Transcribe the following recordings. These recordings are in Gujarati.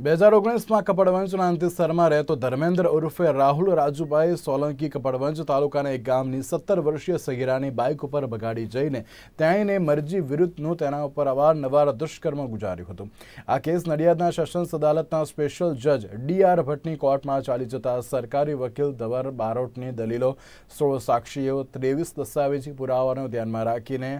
બે હજાર ઓગણીસમાં કપડવંજના અંતિસરમાં રહેતો ધર્મેન્દ્ર ઉર્ફે રાહુલ રાજુભાઈ સોલંકી કપડવંજ તાલુકાના એક ગામની સત્તર વર્ષીય સગીરાની બાઇક ઉપર બગાડી જઈને તેણીને મરજી વિરુદ્ધનું તેના ઉપર અવાર નવાર દુષ્કર્મ ગુજાર્યું હતું આ કેસ નડિયાદના સેશન્સ અદાલતના સ્પેશિયલ જજ ડી આર ભટ્ટની કોર્ટમાં ચાલી જતા સરકારી વકીલ ધવર બારોટની દલીલો સોળ સાક્ષીઓ ત્રેવીસ દસ્તાવેજી પુરાવાને ધ્યાનમાં રાખીને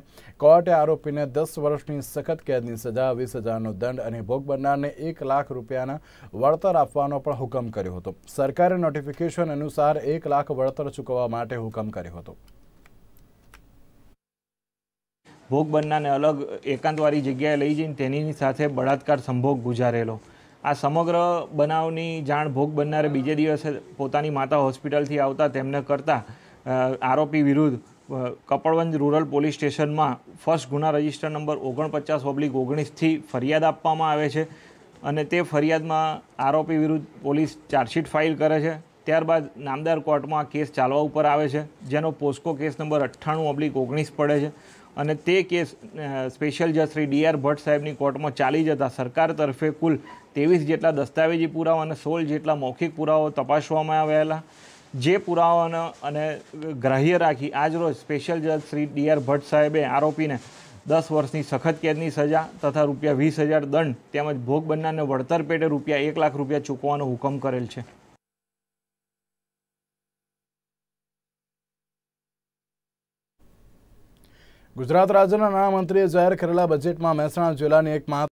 કોર્ટે આરોપીને દસ વર્ષની સખત કેદની સજા વીસ હજારનો દંડ અને ભોગ બનનારને એક લાખ રૂપિયા રૂપિયાના વળતર આપવાનો પણ હુકમ કર્યો હતો સરકારે નોટિફિકેશન અનુસાર એક લાખ વળતર ચૂકવવા માટે હુકમ કર્યો હતો ભોગ બનનારને અલગ એકાંતવાળી જગ્યાએ લઈ જઈને તેની સાથે બળાત્કાર સંભોગ ગુજારેલો આ સમગ્ર બનાવની જાણ ભોગ બનનારે બીજે દિવસે પોતાની માતા હોસ્પિટલથી આવતા તેમને કરતા આરોપી વિરુદ્ધ કપડવંજ રૂરલ પોલીસ સ્ટેશનમાં ફર્સ્ટ ગુના રજિસ્ટર નંબર ઓગણપચાસ ઓબ્લિક ઓગણીસથી ફરિયાદ આપવામાં આવે છે અને તે ફરિયાદમાં આરોપી વિરુદ્ધ પોલીસ ચાર્જશીટ ફાઇલ કરે છે ત્યારબાદ નામદાર કોર્ટમાં આ કેસ ચાલવા ઉપર આવે છે જેનો પોસ્કો કેસ નંબર અઠ્ઠાણું ઓબ્લિક ઓગણીસ પડે છે અને તે કેસ સ્પેશિયલ જજ શ્રી ડી આર ભટ્ટ સાહેબની કોર્ટમાં ચાલી જતાં સરકાર તરફે કુલ ત્રેવીસ જેટલા દસ્તાવેજી પુરાવા અને સોળ જેટલા મૌખિક પુરાવાઓ તપાસવામાં આવેલા જે પુરાવાને અને ગ્રાહ્ય રાખી આજરોજ સ્પેશિયલ જજ શ્રી ડી આર ભટ્ટ સાહેબે આરોપીને દસ વર્ષની સખત કેદની સજા તથા રૂપિયા વીસ હજાર દંડ તેમજ ભોગ બનનારને વળતર પેટે રૂપિયા એક લાખ રૂપિયા ચૂકવવાનો હુકમ કરેલ છે ગુજરાત રાજ્યના નાણામંત્રીએ જાહેર કરેલા બજેટમાં મહેસાણા જિલ્લાની એક મહત્વ